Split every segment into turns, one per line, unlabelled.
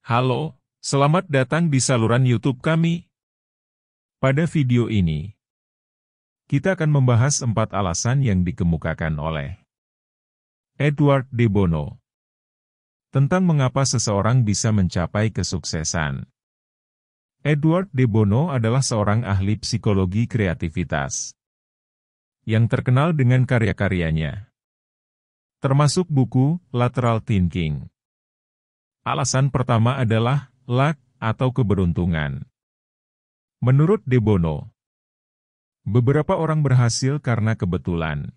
Halo, selamat datang di saluran YouTube kami. Pada video ini, kita akan membahas empat alasan yang dikemukakan oleh Edward De Bono tentang mengapa seseorang bisa mencapai kesuksesan. Edward De Bono adalah seorang ahli psikologi kreativitas yang terkenal dengan karya-karyanya, termasuk buku Lateral Thinking. Alasan pertama adalah luck atau keberuntungan. Menurut De Bono, beberapa orang berhasil karena kebetulan.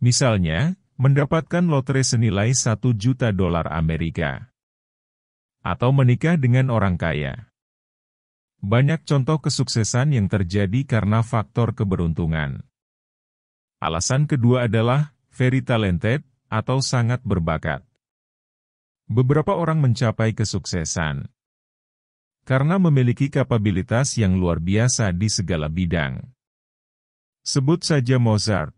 Misalnya, mendapatkan lotre senilai 1 juta dolar Amerika. Atau menikah dengan orang kaya. Banyak contoh kesuksesan yang terjadi karena faktor keberuntungan. Alasan kedua adalah very talented atau sangat berbakat. Beberapa orang mencapai kesuksesan karena memiliki kapabilitas yang luar biasa di segala bidang. Sebut saja Mozart,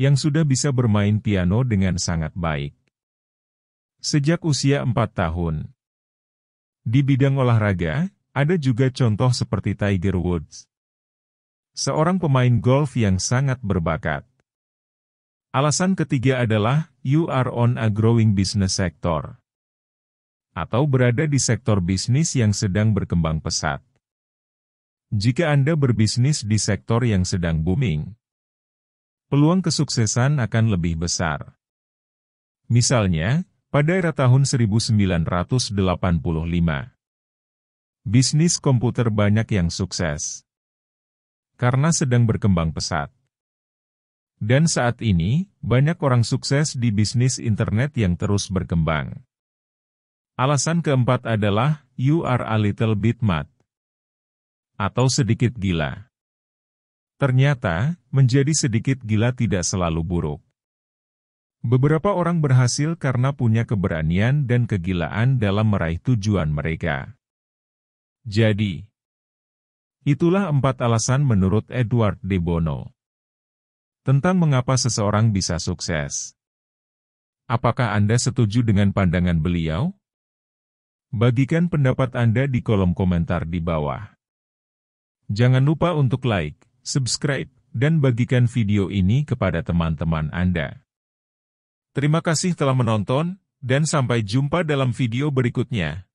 yang sudah bisa bermain piano dengan sangat baik. Sejak usia 4 tahun. Di bidang olahraga, ada juga contoh seperti Tiger Woods. Seorang pemain golf yang sangat berbakat. Alasan ketiga adalah, you are on a growing business sector. Atau berada di sektor bisnis yang sedang berkembang pesat. Jika Anda berbisnis di sektor yang sedang booming, peluang kesuksesan akan lebih besar. Misalnya, pada era tahun 1985, bisnis komputer banyak yang sukses karena sedang berkembang pesat. Dan saat ini, banyak orang sukses di bisnis internet yang terus berkembang. Alasan keempat adalah, you are a little bit mad. Atau sedikit gila. Ternyata, menjadi sedikit gila tidak selalu buruk. Beberapa orang berhasil karena punya keberanian dan kegilaan dalam meraih tujuan mereka. Jadi, itulah empat alasan menurut Edward De Bono tentang mengapa seseorang bisa sukses. Apakah Anda setuju dengan pandangan beliau? Bagikan pendapat Anda di kolom komentar di bawah. Jangan lupa untuk like, subscribe, dan bagikan video ini kepada teman-teman Anda. Terima kasih telah menonton, dan sampai jumpa dalam video berikutnya.